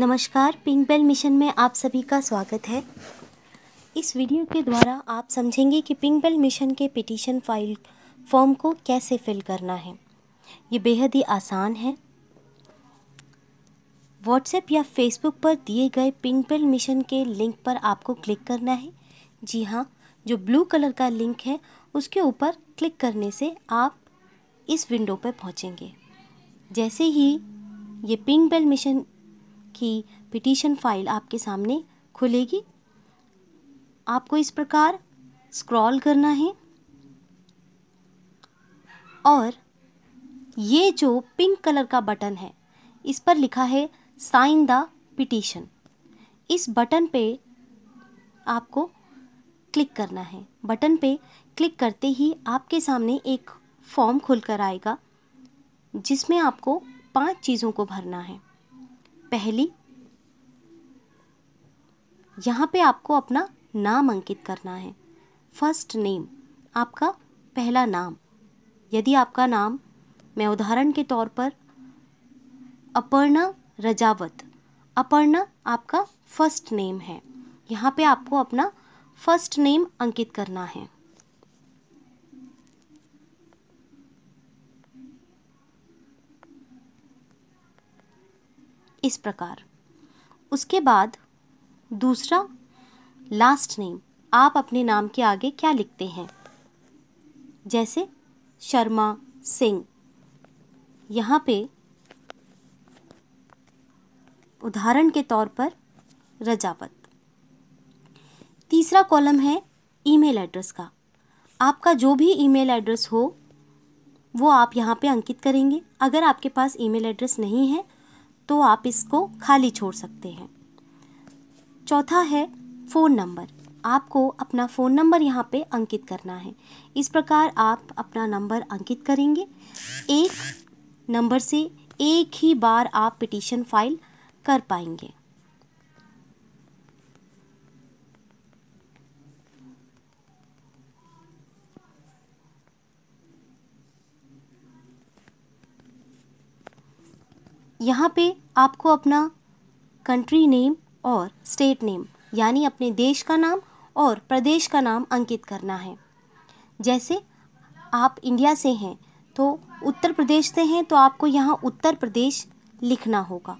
नमस्कार pink bell mission में आप सभी का स्वागत है इस वीडियो के द्वारा आप समझेंगे कि पिंक बेल मिशन के पिटीशन फाइल फॉर्म को कैसे फिल करना है ये बेहद ही आसान है व्हाट्सएप या फेसबुक पर दिए गए पिंक बेल मिशन के लिंक पर आपको क्लिक करना है जी हाँ जो ब्लू कलर का लिंक है उसके ऊपर क्लिक करने से आप इस विंडो पर पहुँचेंगे जैसे ही ये पिंक बेल मिशन की पिटीशन फाइल आपके सामने खुलेगी आपको इस प्रकार स्क्रॉल करना है और ये जो पिंक कलर का बटन है इस पर लिखा है साइन द पिटीशन इस बटन पे आपको क्लिक करना है बटन पे क्लिक करते ही आपके सामने एक फॉर्म खुलकर आएगा जिसमें आपको पांच चीज़ों को भरना है पहली यहाँ पे आपको अपना नाम अंकित करना है फर्स्ट नेम आपका पहला नाम यदि आपका नाम मैं उदाहरण के तौर पर अपर्णा रजावत अपर्णा आपका फर्स्ट नेम है यहाँ पे आपको अपना फर्स्ट नेम अंकित करना है इस प्रकार उसके बाद दूसरा लास्ट नेम आप अपने नाम के आगे क्या लिखते हैं जैसे शर्मा सिंह यहाँ पे उदाहरण के तौर पर रजावत तीसरा कॉलम है ईमेल एड्रेस का आपका जो भी ईमेल एड्रेस हो वो आप यहाँ पे अंकित करेंगे अगर आपके पास ईमेल एड्रेस नहीं है तो आप इसको खाली छोड़ सकते हैं चौथा है फ़ोन नंबर आपको अपना फ़ोन नंबर यहाँ पे अंकित करना है इस प्रकार आप अपना नंबर अंकित करेंगे एक नंबर से एक ही बार आप पिटीशन फाइल कर पाएंगे यहाँ पे आपको अपना कंट्री नेम और स्टेट नेम यानी अपने देश का नाम और प्रदेश का नाम अंकित करना है जैसे आप इंडिया से हैं तो उत्तर प्रदेश से हैं तो आपको यहाँ उत्तर प्रदेश लिखना होगा